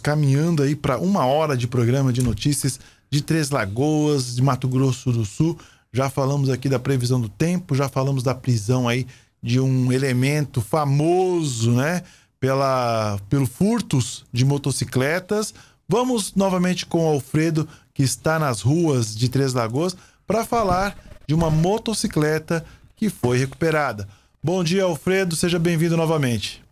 caminhando aí para uma hora de programa de notícias de Três Lagoas, de Mato Grosso do Sul. Já falamos aqui da previsão do tempo, já falamos da prisão aí de um elemento famoso, né? Pela, pelo furtos de motocicletas. Vamos novamente com o Alfredo, que está nas ruas de Três Lagoas, para falar de uma motocicleta que foi recuperada. Bom dia, Alfredo, seja bem-vindo novamente.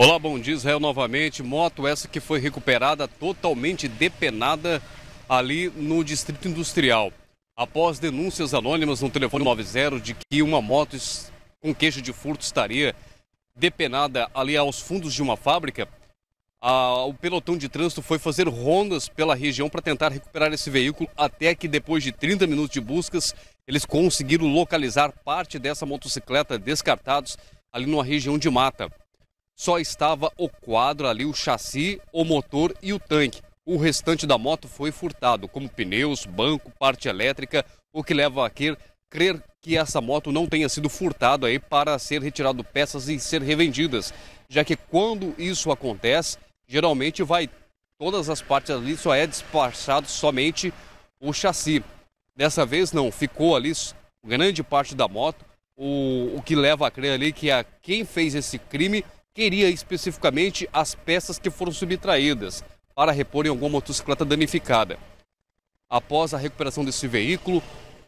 Olá, bom dia Israel novamente. Moto essa que foi recuperada totalmente depenada ali no Distrito Industrial. Após denúncias anônimas no telefone 90 de que uma moto com queixa de furto estaria depenada ali aos fundos de uma fábrica, a, o pelotão de trânsito foi fazer rondas pela região para tentar recuperar esse veículo, até que depois de 30 minutos de buscas, eles conseguiram localizar parte dessa motocicleta descartados ali numa região de mata só estava o quadro ali, o chassi, o motor e o tanque. O restante da moto foi furtado, como pneus, banco, parte elétrica, o que leva a crer, crer que essa moto não tenha sido furtada aí para ser retirado peças e ser revendidas, já que quando isso acontece, geralmente vai todas as partes ali só é despachado somente o chassi. Dessa vez não, ficou ali grande parte da moto, o, o que leva a crer ali que a, quem fez esse crime queria especificamente as peças que foram subtraídas para repor em alguma motocicleta danificada. Após a recuperação desse veículo,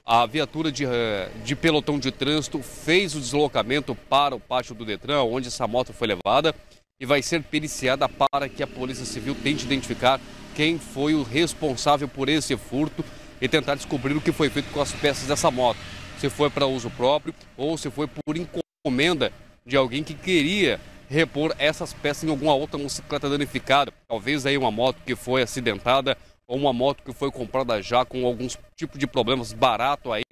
a viatura de, eh, de pelotão de trânsito fez o deslocamento para o pátio do Detran, onde essa moto foi levada, e vai ser periciada para que a Polícia Civil tente identificar quem foi o responsável por esse furto e tentar descobrir o que foi feito com as peças dessa moto. Se foi para uso próprio ou se foi por encomenda de alguém que queria repor essas peças em alguma outra motocicleta danificada. Talvez aí uma moto que foi acidentada ou uma moto que foi comprada já com alguns tipos de problemas barato aí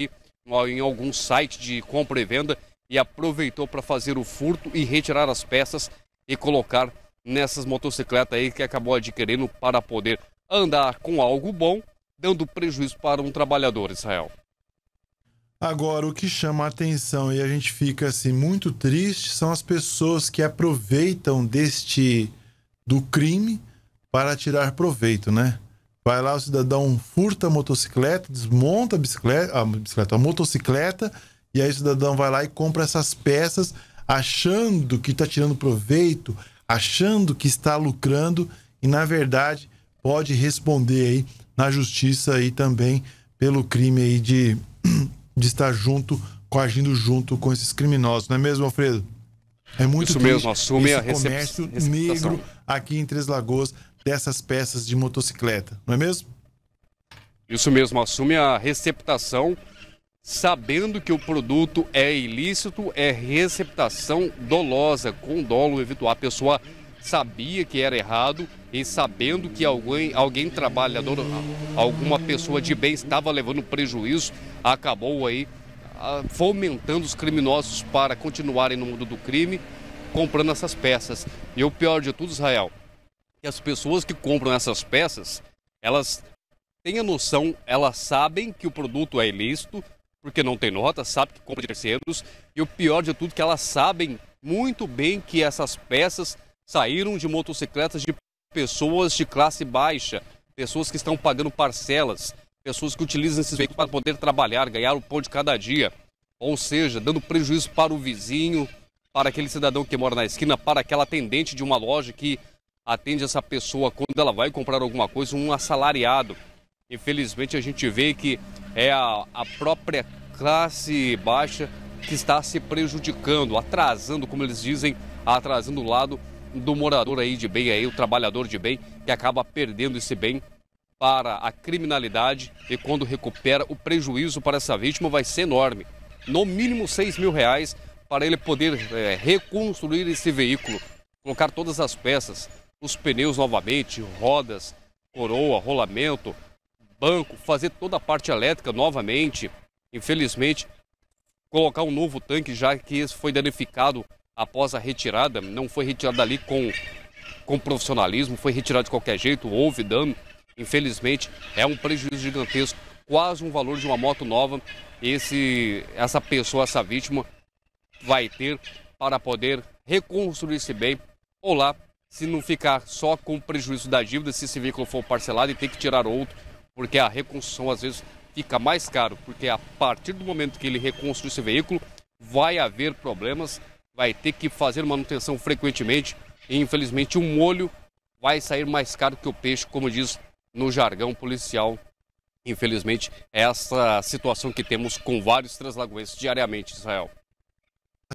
em algum site de compra e venda e aproveitou para fazer o furto e retirar as peças e colocar nessas motocicletas aí que acabou adquirindo para poder andar com algo bom, dando prejuízo para um trabalhador, Israel. Agora, o que chama a atenção e a gente fica assim muito triste são as pessoas que aproveitam deste do crime para tirar proveito, né? Vai lá o cidadão furta a motocicleta, desmonta a bicicleta, a bicicleta, a motocicleta, e aí o cidadão vai lá e compra essas peças achando que está tirando proveito, achando que está lucrando e na verdade pode responder aí na justiça aí também pelo crime aí de de estar junto, coagindo junto com esses criminosos, não é mesmo, Alfredo? É muito Isso mesmo, assume Esse a comércio negro aqui em Três Lagoas dessas peças de motocicleta, não é mesmo? Isso mesmo, assume a receptação, sabendo que o produto é ilícito, é receptação dolosa, com dolo eventual. A pessoa sabia que era errado e sabendo que alguém, alguém trabalhador, alguma pessoa de bem estava levando prejuízo, acabou aí ah, fomentando os criminosos para continuarem no mundo do crime, comprando essas peças. E o pior de tudo, Israel, que as pessoas que compram essas peças, elas têm a noção, elas sabem que o produto é ilícito, porque não tem nota, sabe que compra de terceiros, e o pior de tudo que elas sabem muito bem que essas peças saíram de motocicletas de pessoas de classe baixa, pessoas que estão pagando parcelas, pessoas que utilizam esses veículos para poder trabalhar, ganhar o pão de cada dia. Ou seja, dando prejuízo para o vizinho, para aquele cidadão que mora na esquina, para aquela atendente de uma loja que atende essa pessoa quando ela vai comprar alguma coisa, um assalariado. Infelizmente, a gente vê que é a, a própria classe baixa que está se prejudicando, atrasando, como eles dizem, atrasando o lado do morador aí de bem, aí, o trabalhador de bem, que acaba perdendo esse bem para a criminalidade e quando recupera o prejuízo para essa vítima vai ser enorme. No mínimo 6 mil reais para ele poder é, reconstruir esse veículo, colocar todas as peças, os pneus novamente, rodas, coroa, rolamento, banco, fazer toda a parte elétrica novamente. Infelizmente, colocar um novo tanque, já que esse foi danificado após a retirada, não foi retirada ali com, com profissionalismo, foi retirada de qualquer jeito, houve dano. Infelizmente, é um prejuízo gigantesco, quase um valor de uma moto nova. Esse, essa pessoa, essa vítima, vai ter para poder reconstruir esse bem ou lá, se não ficar só com o prejuízo da dívida, se esse veículo for parcelado e tem que tirar outro, porque a reconstrução às vezes fica mais caro, porque a partir do momento que ele reconstrui esse veículo, vai haver problemas vai ter que fazer manutenção frequentemente e infelizmente um molho vai sair mais caro que o peixe, como diz no jargão policial. Infelizmente, é essa situação que temos com vários translagoenses diariamente, Israel.